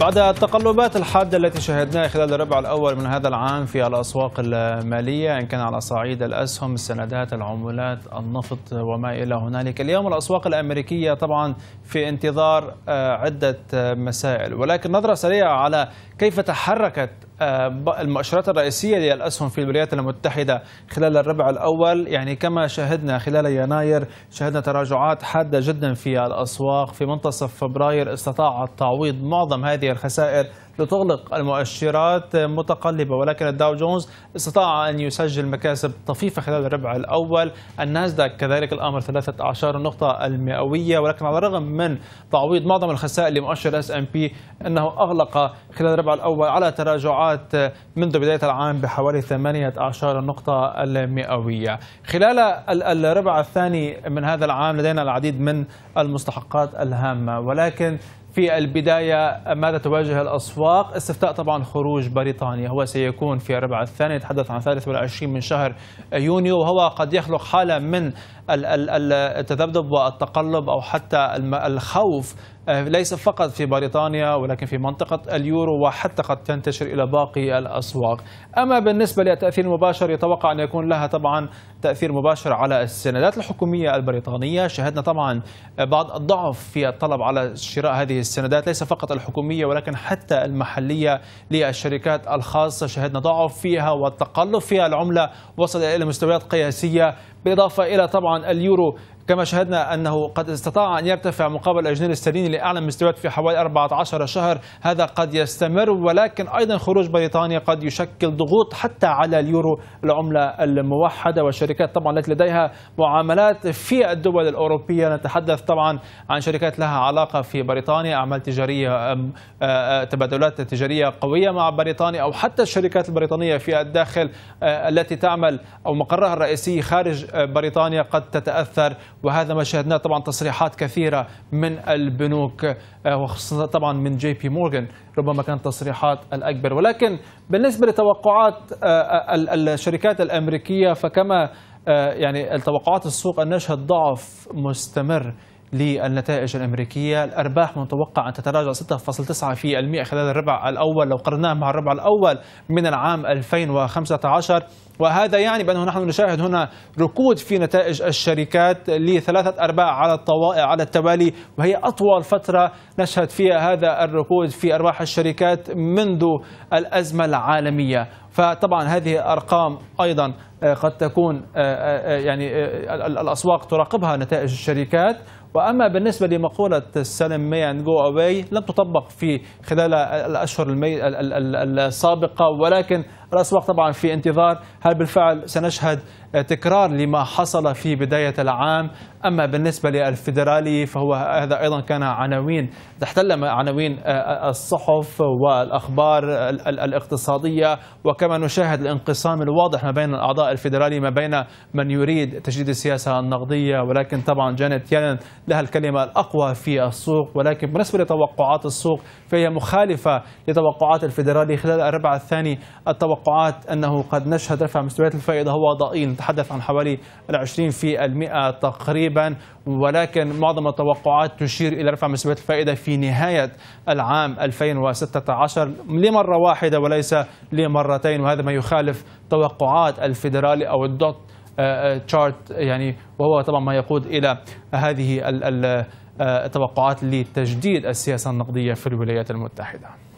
بعد التقلبات الحادة التي شهدناها خلال الربع الأول من هذا العام في الأسواق المالية إن كان على صعيد الأسهم السندات العملات النفط وما إلى هنالك اليوم الأسواق الأمريكية طبعا في انتظار آه، عدة مسائل ولكن نظرة سريعة على كيف تحركت آه، المؤشرات الرئيسية للأسهم في الولايات المتحدة خلال الربع الأول يعني كما شاهدنا خلال يناير شهدنا تراجعات حادة جدا في الأسواق في منتصف فبراير استطاع التعويض معظم هذه الخسائر لتغلق المؤشرات متقلبة ولكن الداو جونز استطاع أن يسجل مكاسب طفيفة خلال الربع الأول النازداك كذلك الأمر 13 نقطة المئوية ولكن على الرغم من تعويض معظم الخسائر لمؤشر اس ام بي أنه أغلق خلال الربع الأول على تراجعات ارتفعت منذ بداية العام بحوالي ثمانية أعشار النقطة المئوية خلال الربع الثاني من هذا العام لدينا العديد من المستحقات الهامة ولكن في البداية ماذا تواجه الأسواق استفتاء طبعا خروج بريطانيا هو سيكون في الربع الثاني نتحدث عن 23 من شهر يونيو وهو قد يخلق حالة من التذبذب والتقلب أو حتى الخوف آه، ليس فقط في بريطانيا ولكن في منطقة اليورو وحتى قد تنتشر إلى باقي الأسواق أما بالنسبة للتأثير المباشر يتوقع أن يكون لها طبعا تأثير مباشر على السندات الحكومية البريطانية شهدنا طبعا بعض الضعف في الطلب على شراء هذه السندات ليس فقط الحكومية ولكن حتى المحلية للشركات الخاصة شهدنا ضعف فيها وتقلب فيها العملة وصل إلى مستويات قياسية بالإضافة إلى طبعا اليورو كما شاهدنا أنه قد استطاع أن يرتفع مقابل الجنيه الاسترليني لأعلى مستويات في حوالي 14 شهر هذا قد يستمر ولكن أيضا خروج بريطانيا قد يشكل ضغوط حتى على اليورو العملة الموحدة والشركات طبعا التي لديها معاملات في الدول الأوروبية نتحدث طبعا عن شركات لها علاقة في بريطانيا أعمال تجارية أه، تبادلات تجارية قوية مع بريطانيا أو حتى الشركات البريطانية في الداخل أه، التي تعمل أو مقرها الرئيسي خارج أه، بريطانيا قد تتأثر وهذا ما شاهدناه طبعا تصريحات كثيرة من البنوك آه، وخصوصا طبعا من جي بي مورغان ربما كانت تصريحات الأكبر ولكن بالنسبة لتوقعات آه، آه، الشركات الأمريكية فكما يعني التوقعات السوق أن نشهد ضعف مستمر للنتائج الأمريكية الأرباح متوقع أن تتراجع 6.9% خلال الربع الأول لو قرناه مع الربع الأول من العام 2015 وهذا يعني بأنه نحن نشاهد هنا ركود في نتائج الشركات لثلاثة أرباع على على التوالي وهي أطول فترة نشهد فيها هذا الركود في أرباح الشركات منذ الأزمة العالمية فطبعا هذه ارقام ايضا آه، قد تكون آه، آه، يعني الاسواق تراقبها نتائج الشركات واما بالنسبه لمقوله سلم مي اند جو اواي لم تطبق في خلال الاشهر المي السابقه ولكن الاسواق طبعا في انتظار هل بالفعل سنشهد تكرار لما حصل في بداية العام أما بالنسبة للفيدرالي فهو هذا أيضا كان عناوين تحتل عناوين آه، آه، الصحف والأخبار الاقتصادية وكما نشاهد الانقسام الواضح ما بين الأعضاء الفيدرالي ما بين من يريد تجديد السياسة النقدية ولكن طبعا جانيت يالن لها الكلمة الأقوى في السوق ولكن بالنسبة لتوقعات السوق فهي مخالفة لتوقعات الفيدرالي خلال الربع الثاني التوقعات أنه قد نشهد رفع مستويات الفائدة هو ضئيل نتحدث عن حوالي العشرين في المئة تقريبا ولكن معظم التوقعات تشير إلى رفع نسبة الفائدة في نهاية العام 2016 لمرة واحدة وليس لمرتين وهذا ما يخالف توقعات الفيدرالي أو الدوت آه، آه، تشارت يعني وهو طبعا ما يقود إلى هذه آه، التوقعات لتجديد السياسة النقدية في الولايات المتحدة